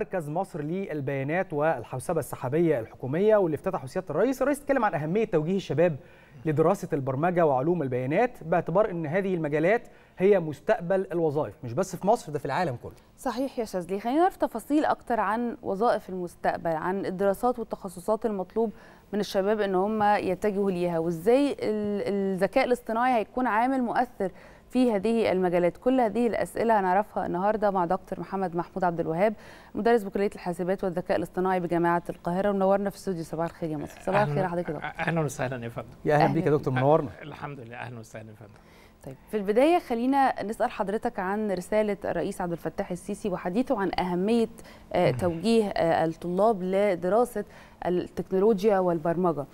مركز مصر للبيانات والحوسبه السحابيه الحكوميه واللي افتتحه سياده الرئيس، الرئيس اتكلم عن اهميه توجيه الشباب لدراسه البرمجه وعلوم البيانات باعتبار ان هذه المجالات هي مستقبل الوظائف، مش بس في مصر ده في العالم كله. صحيح يا شازلي خلينا نعرف تفاصيل اكتر عن وظائف المستقبل، عن الدراسات والتخصصات المطلوب من الشباب ان هم يتجهوا ليها، وازاي الذكاء الاصطناعي هيكون عامل مؤثر في هذه المجالات كل هذه الأسئلة هنعرفها النهاردة مع دكتور محمد محمود عبد الوهاب مدرس بكلية الحاسبات والذكاء الاصطناعي بجامعة القاهرة منورنا في استوديو صباح الخير يا مصر صباح الخير حضرتك يا دكتور أه- أهلا وسهلا يا فندم يا أهلا بيك يا دكتور منورنا أه- الحمد لله أهلا وسهلا يا فندم طيب في البدايه خلينا نسال حضرتك عن رساله الرئيس عبد الفتاح السيسي وحديثه عن اهميه آه، توجيه الطلاب لدراسه التكنولوجيا والبرمجه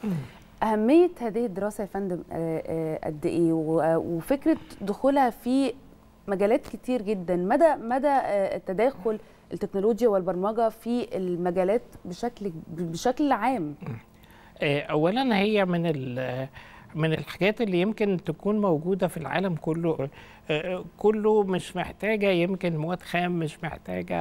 اهميه هذه الدراسه يا فندم آه، آه، قد ايه وفكره دخولها في مجالات كتير جدا مدى مدى آه، التداخل التكنولوجيا والبرمجه في المجالات بشكل بشكل عام اولا هي من من الحاجات اللي يمكن تكون موجوده في العالم كله آه، كله مش محتاجه يمكن مواد خام مش محتاجه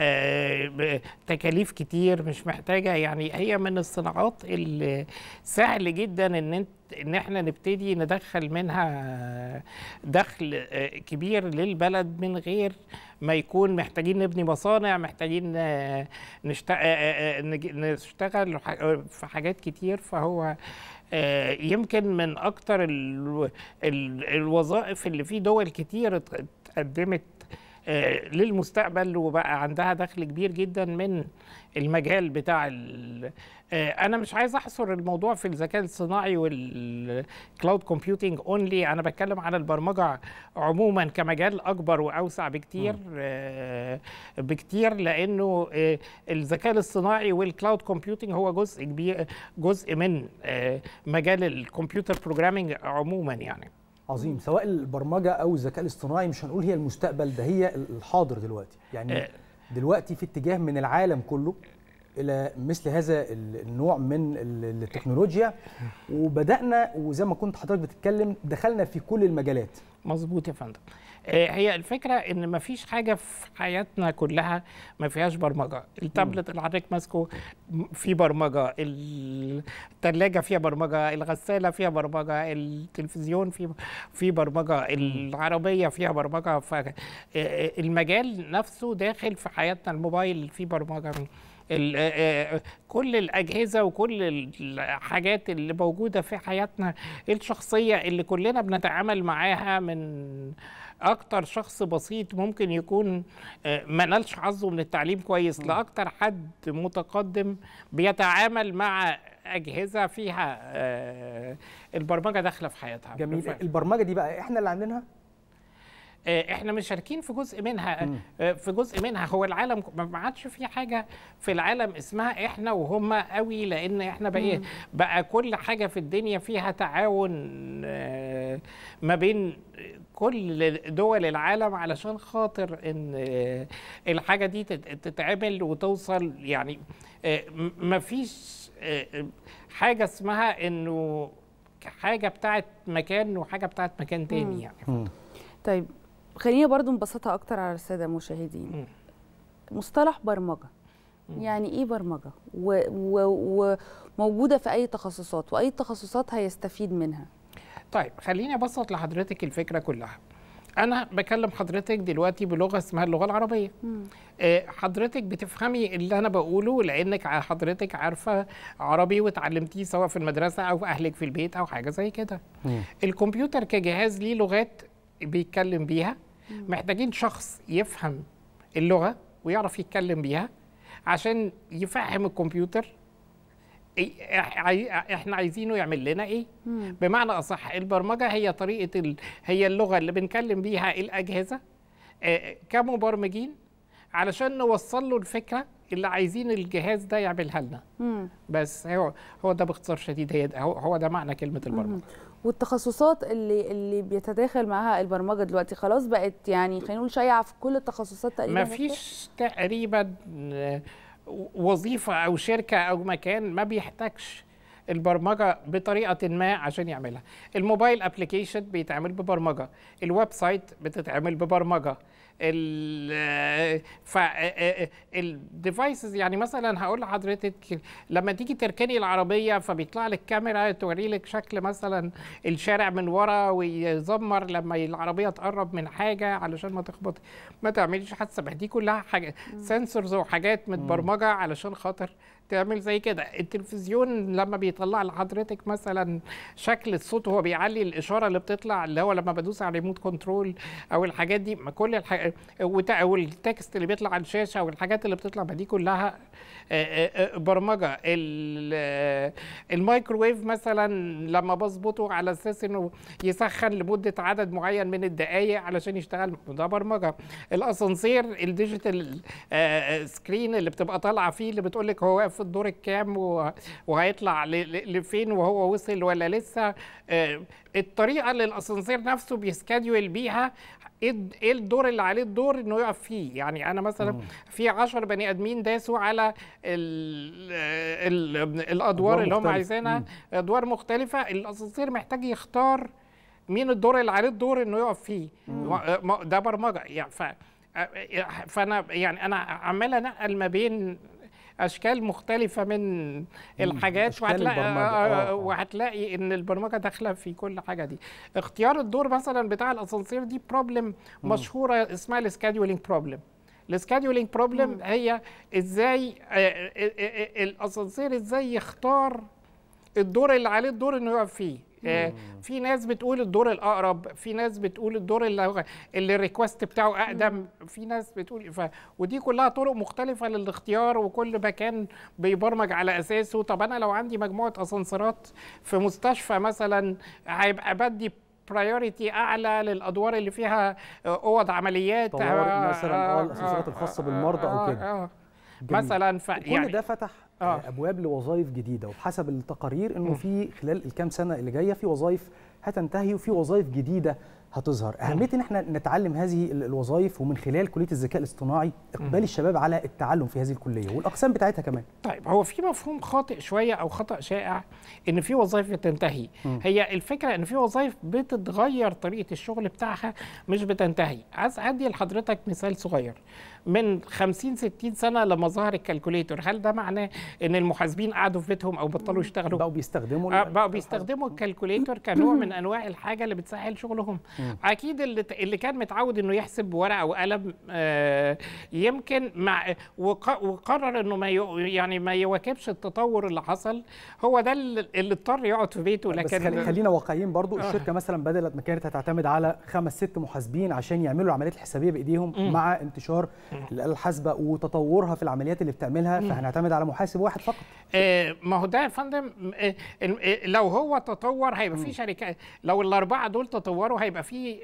آه، تكاليف كتير مش محتاجه يعني هي من الصناعات اللي سهل جدا ان انت ان احنا نبتدي ندخل منها دخل آه، كبير للبلد من غير ما يكون محتاجين نبني مصانع محتاجين نشتغل في حاجات كتير فهو آه، يمكن من اكتر الوظائف اللي في دول كتير اتقدمت آه، للمستقبل وبقى عندها دخل كبير جدا من المجال بتاع آه، انا مش عايز احصر الموضوع في الذكاء الصناعي والكلاود كومبيوتنج اونلي انا بتكلم على البرمجه عموما كمجال اكبر واوسع بكتير م. بكتير لانه آه، الذكاء الاصطناعي والكلاود كومبيوتنج هو جزء كبير جزء من آه، مجال الكمبيوتر بروجرامنج عموما يعني عظيم سواء البرمجه او الذكاء الاصطناعي مش هنقول هي المستقبل ده هي الحاضر دلوقتي يعني آه. دلوقتي في اتجاه من العالم كله الى مثل هذا النوع من التكنولوجيا وبدانا وزي ما كنت حضرتك بتتكلم دخلنا في كل المجالات مظبوط يا فندم آه، هي الفكره ان ما فيش حاجه في حياتنا كلها ما فيهاش برمجه التابلت اللي حضرتك ماسكه فيه برمجه الثلاجه فيها برمجه الغساله فيها برمجه التلفزيون فيه فيه برمجه العربيه فيها برمجه آه، المجال نفسه داخل في حياتنا الموبايل فيه برمجه آه، كل الاجهزه وكل الحاجات اللي موجوده في حياتنا الشخصيه اللي كلنا بنتعامل معاها من اكتر شخص بسيط ممكن يكون آه، ما نالش حظه من التعليم كويس لاكتر حد متقدم بيتعامل مع اجهزه فيها آه، البرمجه داخله في حياتها جميل بالفعل. البرمجه دي بقى احنا اللي عاملينها آه، احنا مشاركين في جزء منها في جزء منها هو العالم ما عادش في حاجه في العالم اسمها احنا وهم قوي لان احنا بقى إيه، بقى كل حاجه في الدنيا فيها تعاون ما بين كل دول العالم علشان خاطر ان آه، الحاجه دي تتعمل وتوصل يعني آه، ما فيش آه، حاجه اسمها انه حاجه بتاعت مكان وحاجه بتاعت مكان تاني يعني طيب خلينا برضو نبسطها اكتر على الساده المشاهدين مصطلح برمجه يعني ايه برمجه وموجوده في اي تخصصات واي تخصصات هيستفيد منها طيب خليني ابسط لحضرتك الفكره كلها انا بكلم حضرتك دلوقتي بلغه اسمها اللغه العربيه آه، حضرتك بتفهمي اللي انا بقوله لانك حضرتك عارفه عربي وتعلمتيه سواء في المدرسه او اهلك في البيت او حاجه زي كده الكمبيوتر كجهاز ليه لغات بيتكلم بيها مم. محتاجين شخص يفهم اللغه ويعرف يتكلم بيها عشان يفهم الكمبيوتر إيه، احنا عايزينه يعمل لنا ايه مم. بمعنى اصح البرمجه هي طريقه ال... هي اللغه اللي بنكلم بيها إيه الاجهزه آه، آه، كمبرمجين علشان نوصل له الفكره اللي عايزين الجهاز ده يعملها لنا بس هو هو ده باختصار شديد هي ده هو ده معنى كلمه البرمجه مم. والتخصصات اللي اللي بيتداخل معاها البرمجه دلوقتي خلاص بقت يعني خلينا نقول شائعه في كل التخصصات تقريبا ما فيش تقريبا آه، وظيفه او شركه او مكان ما بيحتاجش البرمجه بطريقه ما عشان يعملها الموبايل ابلكيشن بيتعمل ببرمجه الويب سايت بتتعمل ببرمجه الديفايسز آه، آه، يعني مثلا هقول لحضرتك لما تيجي تركني العربيه فبيطلع لك كاميرا توري لك شكل مثلا الشارع من ورا ويزمر لما العربيه تقرب من حاجه علشان ما تخبط ما تعمليش حادثه دي كلها حاجه سنسورز وحاجات متبرمجه علشان خاطر تعمل زي كده التلفزيون لما بيطلع لحضرتك مثلا شكل الصوت هو بيعلي الاشاره اللي بتطلع اللي هو لما بدوس على ريموت كنترول او الحاجات دي ما كل الحاجات والتكست اللي بيطلع على الشاشه والحاجات اللي بتطلع ما دي كلها برمجه الميكروويف مثلا لما بظبطه على اساس انه يسخن لمده عدد معين من الدقائق علشان يشتغل ده برمجه الاسانسير الديجيتال سكرين اللي بتبقى طالعه فيه اللي بتقول لك هو واقف الدور الكام وهيطلع لفين وهو وصل ولا لسه آه، الطريقه اللي الاسانسير نفسه بيسكادول بيها إيه, ايه الدور اللي عليه الدور انه يقف فيه يعني انا مثلا في 10 بني ادمين داسوا على الـ الـ الادوار اللي هم عايزينها ادوار مختلفه الاسانسير محتاج يختار مين الدور اللي عليه الدور انه يقف فيه ده برمجه يعني ف يعني فانا يعني انا عمال انقل ما بين اشكال مختلفه من الحاجات وهتلاقي آه، آه، آه، وهتلاقي ان البرمجه داخله في كل حاجه دي اختيار الدور مثلا بتاع الاسانسير دي بروبلم مشهوره اسمها السكادولينج بروبلم السكادولينج بروبلم هي ازاي الاسانسير ازاي يختار الدور اللي عليه الدور انه يقف فيه آه في ناس بتقول الدور الاقرب في ناس بتقول الدور اللي, اللي الريكوست بتاعه اقدم في ناس بتقول ف... ودي كلها طرق مختلفه للاختيار وكل مكان بيبرمج على اساسه طب انا لو عندي مجموعه اسانسيرات في مستشفى مثلا هيبقى بدي برايورتي اعلى للادوار اللي فيها آه، اوض عمليات طوارئ آه، مثلا آه،, اه الاسانسيرات الخاصه بالمرضى او كده مثلا ف... يعني كل ده فتح آه. آه، ابواب لوظائف جديده وبحسب التقارير انه في خلال الكام سنه اللي جايه في وظائف هتنتهي وفي وظائف جديده هتظهر اهميه ان احنا نتعلم هذه الوظائف ومن خلال كليه الذكاء الاصطناعي اقبال الشباب على التعلم في هذه الكليه والاقسام بتاعتها كمان طيب هو في مفهوم خاطئ شويه او خطا شائع ان في وظائف بتنتهي هي الفكره ان في وظائف بتتغير طريقه الشغل بتاعها مش بتنتهي عايز ادي لحضرتك مثال صغير من 50 60 سنه لما ظهر الكالكوليتور هل ده معناه ان المحاسبين قعدوا في بيتهم او بطلوا يشتغلوا بقوا بيستخدموا آه بقوا بيستخدموا آه. الكالكوليتور كنوع من انواع الحاجه اللي بتسهل شغلهم اكيد اللي, اللي كان متعود انه يحسب بورقه وقلم آه يمكن مع وقرر انه ما يعني ما يواكبش التطور اللي حصل هو ده اللي اضطر يقعد في بيته لكن بس خلينا واقعيين برضو آه. الشركه مثلا بدلت ما كانت هتعتمد على خمس ست محاسبين عشان يعملوا العمليات الحسابيه بايديهم مع انتشار الحاسبه وتطورها في العمليات اللي بتعملها فهنعتمد على محاسب واحد فقط آه، ما هو ده يا فندم آه، آه، لو هو تطور هيبقى في شركات لو الاربعه دول تطوروا هيبقى في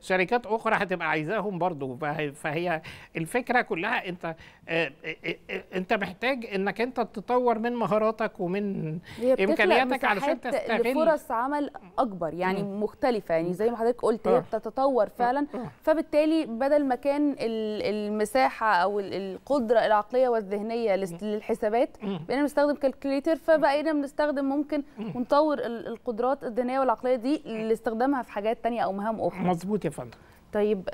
شركات اخرى هتبقى عايزاهم برضو فهي الفكره كلها انت آه، آه، آه، انت محتاج انك انت تطور من مهاراتك ومن امكانياتك علشان تستغل فرص عمل اكبر يعني م. مختلفه يعني زي ما حضرتك قلت هي بتتطور فعلا فبالتالي بدل ما كان المساحه او القدره العقليه والذهنيه للحسابات بقينا بنستخدم كالكوليتر فبقينا بنستخدم ممكن ونطور القدرات الذهنيه والعقليه دي لاستخدامها في حاجات ثانيه او مهام اخرى مظبوط يا فندم طيب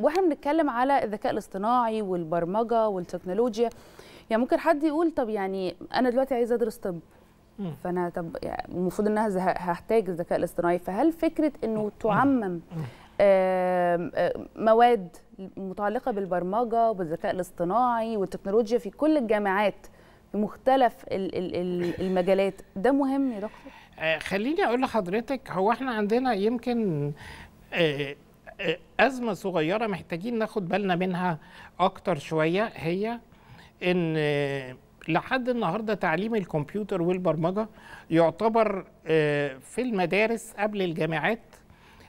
واحنا بنتكلم على الذكاء الاصطناعي والبرمجه والتكنولوجيا يعني ممكن حد يقول طب يعني انا دلوقتي عايزه ادرس طب فانا طب يعني المفروض يعني انها هحتاج الذكاء الاصطناعي فهل فكره انه تعمم مواد متعلقه بالبرمجه وبالذكاء الاصطناعي والتكنولوجيا في كل الجامعات في مختلف المجالات ده مهم يا دكتور آه، خليني اقول لحضرتك هو احنا عندنا يمكن آه، أزمة صغيرة محتاجين ناخد بالنا منها أكتر شوية هي إن لحد النهاردة تعليم الكمبيوتر والبرمجة يعتبر آه، في المدارس قبل الجامعات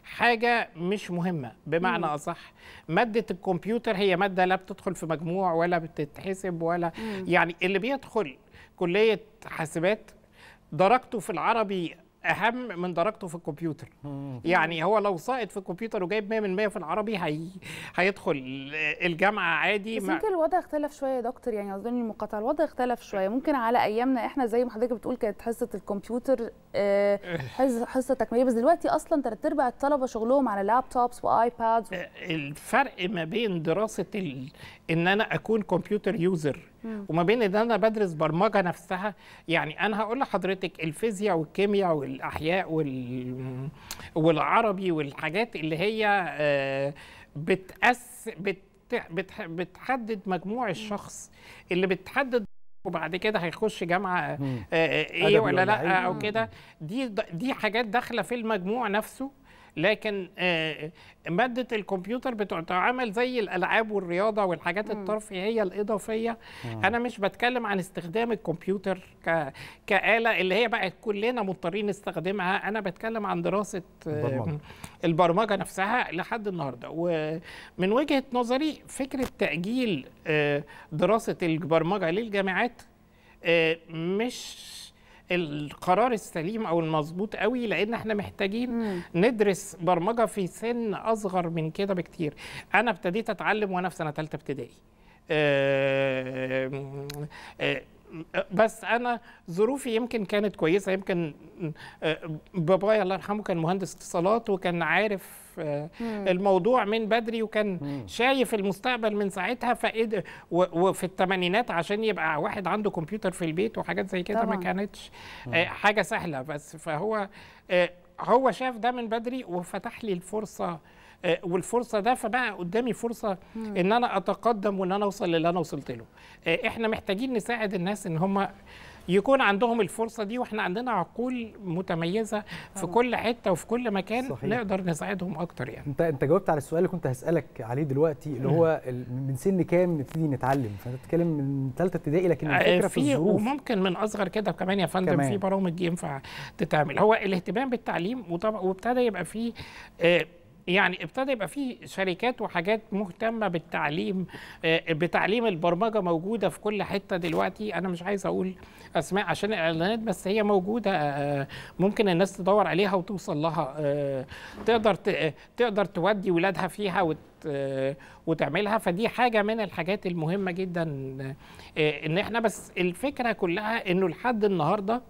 حاجة مش مهمة بمعنى مم. أصح مادة الكمبيوتر هي مادة لا بتدخل في مجموع ولا بتتحسب ولا مم. يعني اللي بيدخل كلية حاسبات درجته في العربي اهم من درجته في الكمبيوتر يعني هو لو ساقط في الكمبيوتر وجايب 100% في العربي هي... هيدخل الجامعه عادي بس يمكن الوضع اختلف شويه يا دكتور يعني اظن المقاطعه الوضع اختلف شويه ممكن على ايامنا احنا زي ما حضرتك بتقول كانت حصه الكمبيوتر آه، حصه تكميليه بس دلوقتي اصلا ثلاث ارباع الطلبه شغلهم على لابتوبس وايبادز آه، الفرق ما بين دراسه ال... ان انا اكون كمبيوتر يوزر وما بين ان انا بدرس برمجه نفسها يعني انا هقول لحضرتك الفيزياء والكيمياء والاحياء وال... والعربي والحاجات اللي هي آه، بتأس بت... بتحدد مجموع الشخص اللي بتحدد وبعد كده هيخش جامعه آه، آه، ايه ولا لا إيه؟ او كده دي دي حاجات داخله في المجموع نفسه لكن آه، ماده الكمبيوتر بتتعامل زي الالعاب والرياضه والحاجات الترفيهيه الاضافيه انا مش بتكلم عن استخدام الكمبيوتر ك... كاله اللي هي بقت كلنا مضطرين نستخدمها انا بتكلم عن دراسه آه، البرمجه, البرمجة نفسها لحد النهارده ومن وجهه نظري فكره تاجيل آه، دراسه البرمجه للجامعات مش القرار السليم او المظبوط قوي لان احنا محتاجين مم. ندرس برمجه في سن اصغر من كده بكتير انا ابتديت اتعلم وانا في سنه ثالثه ابتدائي آه، آه، بس انا ظروفي يمكن كانت كويسه يمكن آه، بابايا الله يرحمه كان مهندس اتصالات وكان عارف الموضوع من بدري وكان شايف المستقبل من ساعتها فقدر وفي الثمانينات عشان يبقى واحد عنده كمبيوتر في البيت وحاجات زي كده ما كانتش آه، حاجه سهله بس فهو آه، هو شاف ده من بدري وفتح لي الفرصه آه، والفرصه ده فبقى قدامي فرصه مم. ان انا اتقدم وان انا اوصل للي انا وصلت له احنا محتاجين نساعد الناس ان هم يكون عندهم الفرصه دي واحنا عندنا عقول متميزه في آه. كل حته وفي كل مكان صحيح. نقدر نساعدهم اكتر يعني انت انت جاوبت على السؤال اللي كنت هسالك عليه دلوقتي اللي هو من سن كام نبتدي نتعلم فانت بتتكلم من ثالثه ابتدائي لكن آه، الفكره في, في الظروف وممكن من اصغر كده كمان يا فندم في برامج ينفع تتعمل هو الاهتمام بالتعليم وابتدى يبقى فيه آه يعني ابتدى يبقى في شركات وحاجات مهتمه بالتعليم آه، بتعليم البرمجه موجوده في كل حته دلوقتي انا مش عايز اقول اسماء عشان الاعلانات بس هي موجوده آه، آه، ممكن الناس تدور عليها وتوصل لها تقدر تقدر تودي ولادها فيها وتعملها فدي حاجه من الحاجات المهمه جدا ان احنا بس الفكره كلها انه لحد النهارده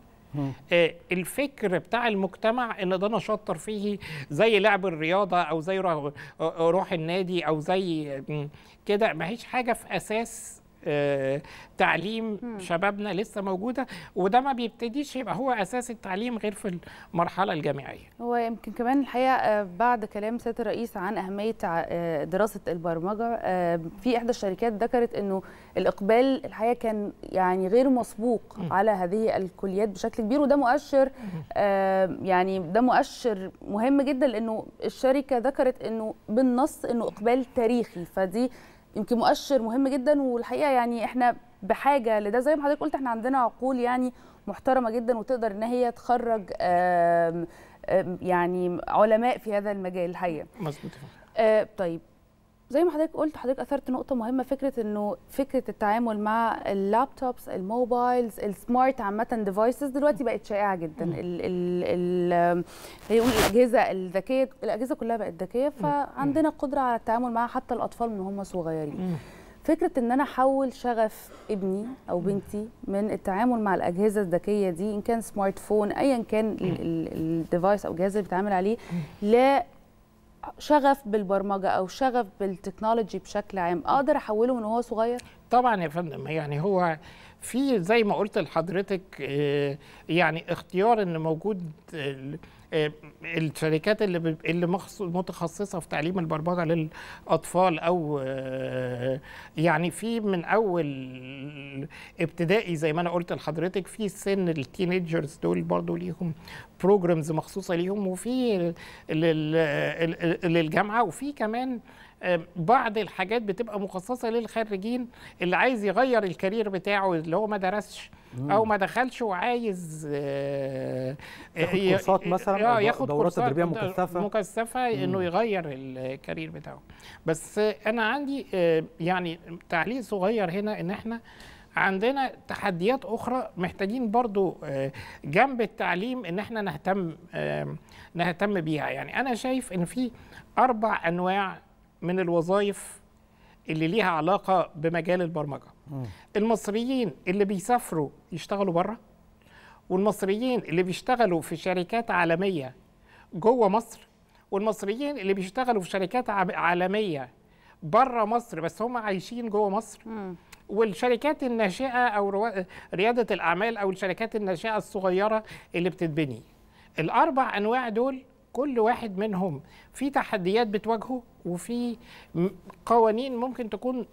آه، الفكر بتاع المجتمع ان ده نشاط ترفيهي زي لعب الرياضه او زي آه، آه، روح النادي او زي كده ماهيش حاجه في اساس تعليم شبابنا لسه موجوده وده ما بيبتديش يبقى هو اساس التعليم غير في المرحله الجامعيه هو يمكن كمان الحقيقه آه، بعد كلام سياده الرئيس عن اهميه آه، دراسه البرمجه آه، في احدى الشركات ذكرت انه الاقبال الحقيقه كان يعني غير مسبوق على هذه الكليات بشكل كبير وده مؤشر يعني ده مؤشر مهم جدا لانه الشركه ذكرت انه بالنص انه اقبال تاريخي فدي يمكن مؤشر مهم جدا والحقيقه يعني احنا بحاجه لده زي ما حضرتك قلت احنا عندنا عقول يعني محترمه جدا وتقدر ان هي تخرج يعني علماء في هذا المجال الحقيقه مظبوط آه، طيب زي ما حضرتك قلت حضرتك اثرت نقطه مهمه فكره انه فكره التعامل مع اللابتوبس الموبايلز السمارت عامه ديفايسز دلوقتي بقت شائعه جدا هي الاجهزه الذكيه الاجهزه كلها بقت ذكيه فعندنا قدره على التعامل معها حتى الاطفال من هم صغيرين فكره ان انا احول شغف ابني او بنتي من التعامل مع الاجهزه الذكيه دي ان كان سمارت فون ايا كان الديفايس او الجهاز اللي بيتعامل عليه لا شغف بالبرمجه او شغف بالتكنولوجي بشكل عام اقدر احوله من هو صغير طبعا يا فندم يعني هو في زي ما قلت لحضرتك آه، يعني اختيار ان موجود آه، آه، الشركات اللي اللي متخصصه في تعليم البرمجه للاطفال او آه، يعني في من اول ابتدائي زي ما انا قلت لحضرتك في سن التينيجرز دول برضو ليهم بروجرامز مخصوصه ليهم وفي للجامعه وفي كمان آه، بعض الحاجات بتبقى مخصصه للخريجين اللي عايز يغير الكارير بتاعه اللي هو ما درسش او ما دخلش وعايز آه، ياخد كورسات مثلا آه، ياخد دورات تدريبيه مكثفه مكثفه انه يغير الكارير بتاعه بس انا عندي يعني تعليق صغير هنا ان احنا عندنا تحديات اخرى محتاجين برضو جنب التعليم ان احنا نهتم نهتم بيها يعني انا شايف ان في اربع انواع من الوظائف اللي ليها علاقه بمجال البرمجه م. المصريين اللي بيسافروا يشتغلوا بره والمصريين اللي بيشتغلوا في شركات عالميه جوه مصر والمصريين اللي بيشتغلوا في شركات عالميه بره مصر بس هم عايشين جوه مصر م. والشركات الناشئه او رياده الاعمال او الشركات الناشئه الصغيره اللي بتتبني الاربع انواع دول كل واحد منهم في تحديات بتواجهه وفي قوانين ممكن تكون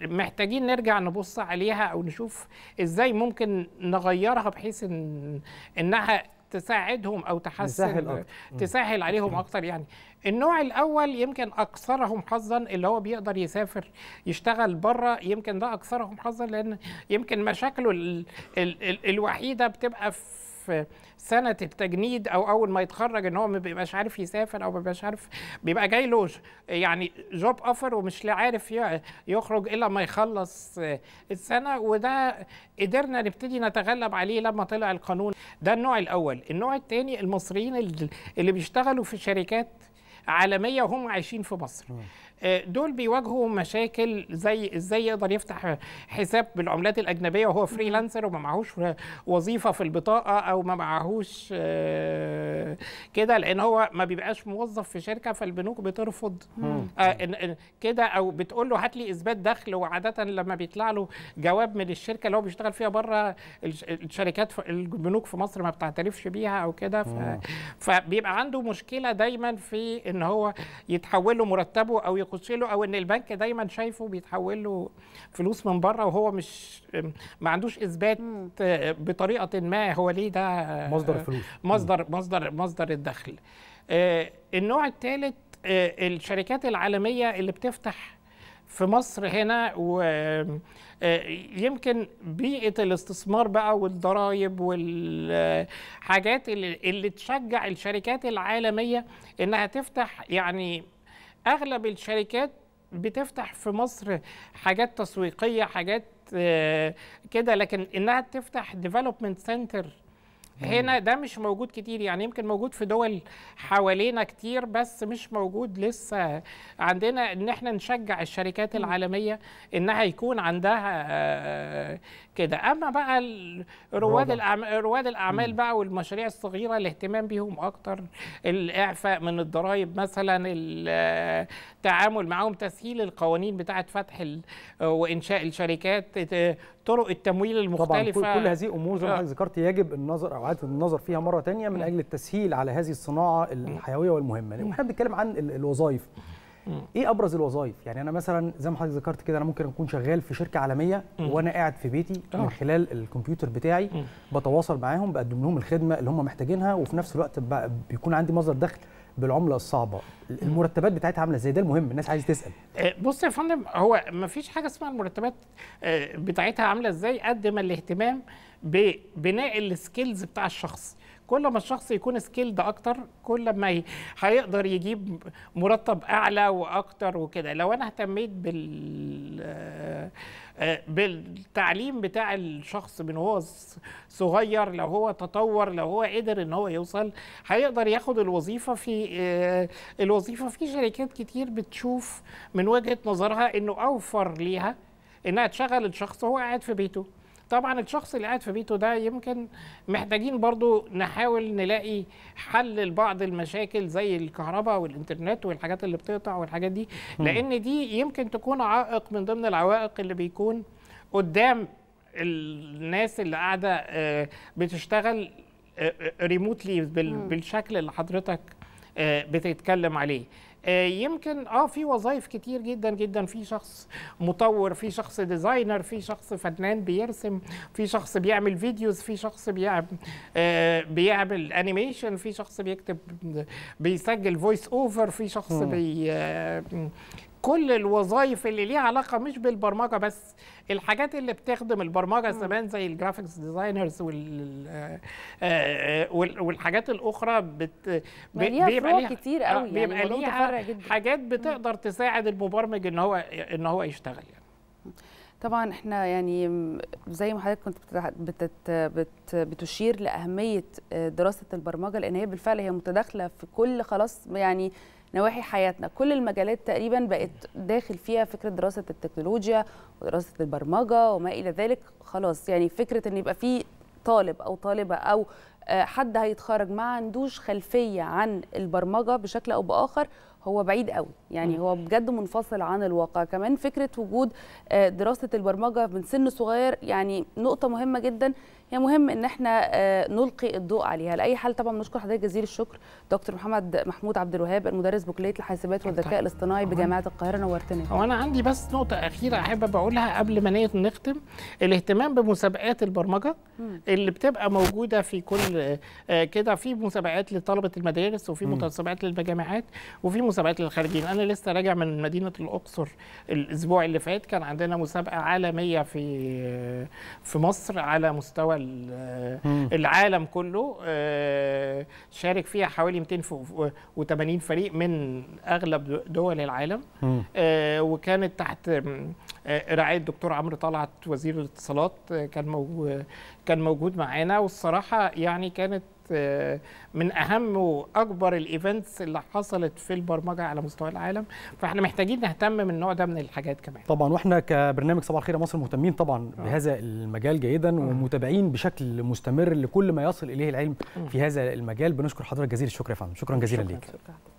محتاجين نرجع نبص عليها او نشوف ازاي ممكن نغيرها بحيث إن انها تساعدهم او تحسن تسهل عليهم اكثر يعني النوع الاول يمكن اكثرهم حظا اللي هو بيقدر يسافر يشتغل بره يمكن ده اكثرهم حظا لان يمكن مشاكله الوحيده بتبقى في في سنه التجنيد او اول ما يتخرج ان هو ما بيبقاش عارف يسافر او ما بيبقاش عارف بيبقى جاي له يعني جوب اوفر ومش عارف يخرج الا ما يخلص السنه وده قدرنا نبتدي نتغلب عليه لما طلع القانون ده النوع الاول النوع الثاني المصريين اللي بيشتغلوا في شركات عالميه وهم عايشين في مصر آه، دول بيواجهوا مشاكل زي ازاي يقدر يفتح حساب بالعملات الاجنبيه وهو فريلانسر وما معهوش وظيفه في البطاقه او ما معهوش آه، كده لان هو ما بيبقاش موظف في شركه فالبنوك بترفض آه، كده او بتقول له هات لي اثبات دخل وعاده لما بيطلع له جواب من الشركه اللي هو بيشتغل فيها بره الشركات البنوك في مصر ما بتعترفش بيها او كده فبيبقى عنده مشكله دايما في ان هو يتحول له مرتبه او يخش له او ان البنك دايما شايفه بيتحول له فلوس من بره وهو مش ما عندوش اثبات بطريقه ما هو ليه ده مصدر الفلوس آه، مصدر مصدر مصدر الدخل آه، النوع الثالث آه، الشركات العالميه اللي بتفتح في مصر هنا و آه، يمكن بيئه الاستثمار بقى والضرايب والحاجات اللي, اللي تشجع الشركات العالميه انها تفتح يعني اغلب الشركات بتفتح في مصر حاجات تسويقيه حاجات آه، كده لكن انها تفتح ديفلوبمنت سنتر هنا ده مش موجود كتير يعني يمكن موجود في دول حوالينا كتير بس مش موجود لسه عندنا ان احنا نشجع الشركات العالميه انها يكون عندها آه، كده اما بقى رواد الاعمال رواد الاعمال بقى والمشاريع الصغيره الاهتمام بيهم اكتر الاعفاء من الضرائب مثلا التعامل آه، معاهم تسهيل القوانين بتاعه فتح آه، وانشاء الشركات طرق التمويل المختلفه طبعا كل هذه امور زي ما آه. حضرتك ذكرت يجب النظر او اعاده النظر فيها مره ثانيه من اجل التسهيل على هذه الصناعه الحيويه والمهمه احنا بنتكلم عن الوظائف ايه ابرز الوظائف يعني انا مثلا زي ما حضرتك ذكرت كده انا ممكن اكون شغال في شركه عالميه وانا قاعد في بيتي آه. من خلال الكمبيوتر بتاعي بتواصل معاهم بقدم لهم الخدمه اللي هم محتاجينها وفي نفس الوقت بيكون عندي مصدر دخل بالعمله الصعبه المرتبات بتاعتها عامله ازاي ده المهم الناس عايز تسال آه، بص يا فندم هو ما فيش حاجه اسمها المرتبات آه، بتاعتها عامله ازاي قد ما الاهتمام ببناء السكيلز بتاع الشخص كل ما الشخص يكون سكيلد اكتر كل ما هيقدر يجيب مرتب اعلى واكتر وكده لو انا اهتميت بال آه، بالتعليم بتاع الشخص من هو صغير لو هو تطور لو هو قدر ان هو يوصل هيقدر ياخد الوظيفه في آه، الوظيفه في شركات كتير بتشوف من وجهه نظرها انه اوفر ليها انها تشغل الشخص وهو قاعد في بيته طبعا الشخص اللي قاعد في بيته ده يمكن محتاجين برضو نحاول نلاقي حل لبعض المشاكل زي الكهرباء والانترنت والحاجات اللي بتقطع والحاجات دي لان دي يمكن تكون عائق من ضمن العوائق اللي بيكون قدام الناس اللي قاعده آه، بتشتغل ريموتلي آه، آه، بالشكل اللي حضرتك بتتكلم عليه آه، يمكن اه في وظائف كتير جدا جدا في شخص مطور في شخص ديزاينر في شخص فنان بيرسم في شخص بيعمل فيديوز في شخص بيعمل آه، بيعمل انيميشن في شخص بيكتب بيسجل فويس اوفر في شخص بي آه، كل الوظائف اللي ليها علاقه مش بالبرمجه بس الحاجات اللي بتخدم البرمجه زمان زي الجرافيكس ديزاينرز آه، آه، والحاجات الاخرى بت بيبقى ليها كتير آه، قوي بيبقى يعني ليها حاجات بتقدر تساعد المبرمج ان هو ان هو يشتغل يعني. طبعا احنا يعني زي ما حضرتك كنت بتت بت بتشير لاهميه دراسه البرمجه لان هي بالفعل هي متداخله في كل خلاص يعني نواحي حياتنا كل المجالات تقريبا بقت داخل فيها فكره دراسه التكنولوجيا ودراسه البرمجه وما الى ذلك خلاص يعني فكره ان يبقى في طالب او طالبه او آه، حد هيتخرج ما عندوش خلفيه عن البرمجه بشكل او باخر هو بعيد قوي يعني هو بجد منفصل عن الواقع كمان فكره وجود آه، دراسه البرمجه من سن صغير يعني نقطه مهمه جدا يعني مهم ان احنا آه، نلقي الضوء عليها لاي حال طبعا بنشكر حضرتك جزيل الشكر دكتور محمد محمود عبد الوهاب المدرس بكليه الحاسبات والذكاء الاصطناعي بجامعه القاهره نورتنا هو انا عندي بس نقطه اخيره احب اقولها قبل ما نختم الاهتمام بمسابقات البرمجه اللي بتبقى موجوده في كل آه، كده في مسابقات لطلبه المدارس وفي مسابقات للجامعات وفي مسابقات للخارجين انا لسه راجع من مدينه الاقصر الاسبوع اللي فات كان عندنا مسابقه عالميه في آه، في مصر على مستوى مستوى العالم كله آه، شارك فيها حوالي 280 فريق من اغلب دول العالم آه، وكانت تحت آه، رعايه الدكتور عمرو طلعت وزير الاتصالات كان كان موجود معانا والصراحه يعني كانت آه، من اهم واكبر الايفنتس اللي حصلت في البرمجه على مستوى العالم فاحنا محتاجين نهتم من النوع ده من الحاجات كمان طبعا واحنا كبرنامج صباح الخير يا مصر مهتمين طبعا آه. بهذا المجال جيدا ومتابعين بشكل مستمر لكل ما يصل اليه العلم في هذا المجال بنشكر حضرتك جزيل الشكر يا فندم شكرا جزيلا شكرا ليك شكرا.